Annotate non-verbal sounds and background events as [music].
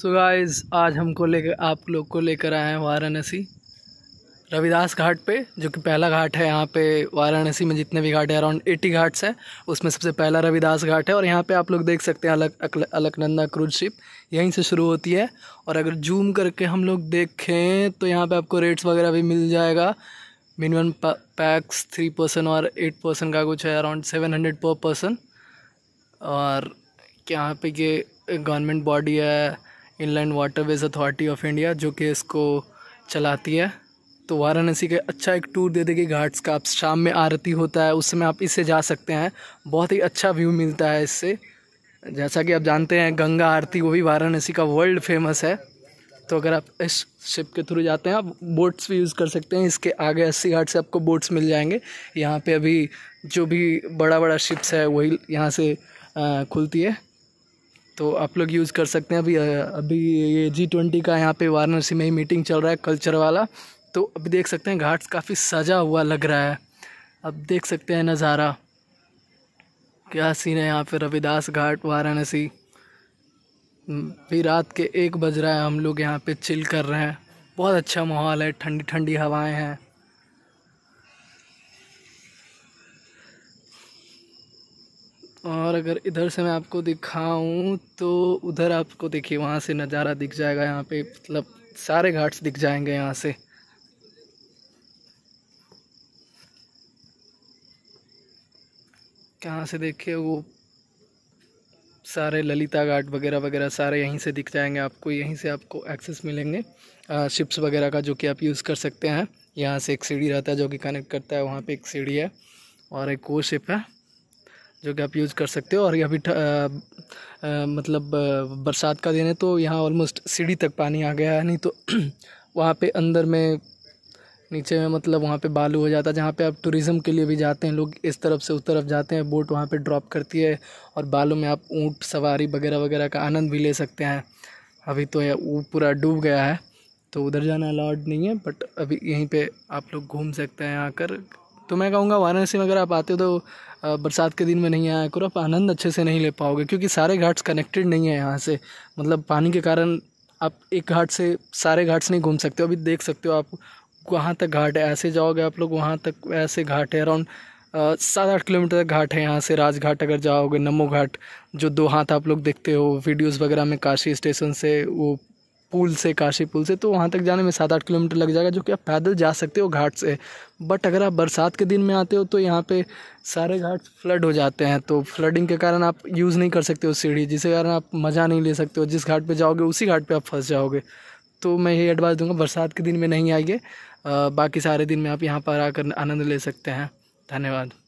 so guys आज हमको कर आप लोग को लेकर आए हैं वाराणसी रविदास घाट पे जो कि पहला घाट है यहाँ पे वाराणसी में जितने भी घाट हैं अराउंड एट्टी घाट्स हैं उसमें सबसे पहला रविदास घाट है और यहाँ पे आप लोग देख सकते हैं अलग अलकनंदा क्रूज शिप यहीं से शुरू होती है और अगर जूम करके हम लोग देखें तो यहाँ पे आपको रेट्स वगैरह भी मिल जाएगा मिनिमम पैक्स थ्री पर्सन और एट पर्सन का कुछ है around seven hundred per person और यहाँ पर ये गवर्नमेंट बॉडी है inland waterways authority of India जो कि इसको चलाती है तो वाराणसी का अच्छा एक टूर दे देगी घाट्स का आप शाम में आरती होता है उस समय आप इससे जा सकते हैं बहुत ही अच्छा व्यू मिलता है इससे जैसा कि आप जानते हैं गंगा आरती वो भी वाराणसी का वर्ल्ड फेमस है तो अगर आप इस शिप के थ्रू जाते हैं आप बोट्स भी यूज़ कर सकते हैं इसके आगे अस्सी घाट से आपको बोट्स मिल जाएंगे यहाँ पे अभी जो भी बड़ा बड़ा शिप्स है वही यहाँ से खुलती है तो आप लोग यूज़ कर सकते हैं अभी अभी ये जी ट्वेंटी का यहाँ पे वाराणसी में ही मीटिंग चल रहा है कल्चर वाला तो अभी देख सकते हैं घाट काफ़ी सजा हुआ लग रहा है अब देख सकते हैं नज़ारा क्या सीन है यहाँ पे रविदास घाट वाराणसी हम्म, भी रात के एक बज रहा है हम लोग यहाँ पे चिल कर रहे हैं बहुत अच्छा माहौल है ठंडी ठंडी हवाएं हैं और अगर इधर से मैं आपको दिखाऊं तो उधर आपको देखिए वहाँ से नज़ारा दिख जाएगा यहाँ पे मतलब सारे घाट्स दिख जाएंगे यहाँ से कहाँ से देखिए वो सारे ललिता घाट वगैरह वगैरह सारे यहीं से दिख जाएंगे आपको यहीं से आपको एक्सेस मिलेंगे शिप्स वगैरह का जो कि आप यूज़ कर सकते हैं यहाँ से एक सीढ़ी रहता है जो कि कनेक्ट करता है वहाँ पे एक सीढ़ी है और एक वो शिप है जो कि आप यूज़ कर सकते हो और अभी मतलब बरसात का दिन है तो यहाँ ऑलमोस्ट सीढ़ी तक पानी आ गया है नहीं तो [clears throat] वहाँ पे अंदर में नीचे में मतलब वहाँ पे बालू हो जाता है जहाँ पे आप टूरिज़म के लिए भी जाते हैं लोग इस तरफ से उस तरफ जाते हैं बोट वहाँ पे ड्रॉप करती है और बालू में आप ऊँट सवारी वगैरह वगैरह का आनंद भी ले सकते हैं अभी तो यह वो पूरा डूब गया है तो उधर जाना अलाउड नहीं है बट अभी यहीं पे आप लोग घूम सकते हैं आकर तो मैं कहूँगा वाराणसी में अगर आप आते हो तो बरसात के दिन में नहीं आया करो आप आनंद अच्छे से नहीं ले पाओगे क्योंकि सारे घाट्स कनेक्टेड नहीं है यहाँ से मतलब पानी के कारण आप एक घाट से सारे घाट्स नहीं घूम सकते हो अभी देख सकते हो आप वहाँ तक घाट है ऐसे जाओगे आप लोग वहाँ तक ऐसे घाट है अराउंड सात आठ किलोमीटर तक घाट है यहाँ से राजघाट अगर जाओगे नमो घाट जो दो हाथ आप लोग देखते हो वीडियोस वगैरह में काशी स्टेशन से वो पुल से काशी पुल से तो वहाँ तक जाने में सात आठ किलोमीटर लग जाएगा जो कि आप पैदल जा सकते हो घाट से बट अगर आप बरसात के दिन में आते हो तो यहाँ पे सारे घाट फ्लड हो जाते हैं तो फ्लडिंग के कारण आप यूज़ नहीं कर सकते हो सीढ़ी जिसके कारण आप मज़ा नहीं ले सकते हो जिस घाट पर जाओगे उसी घाट पर आप फंस जाओगे तो मैं यही एडवाइस दूंगा बरसात के दिन में नहीं आइए बाकी सारे दिन में आप यहाँ पर आकर आनंद ले सकते हैं धन्यवाद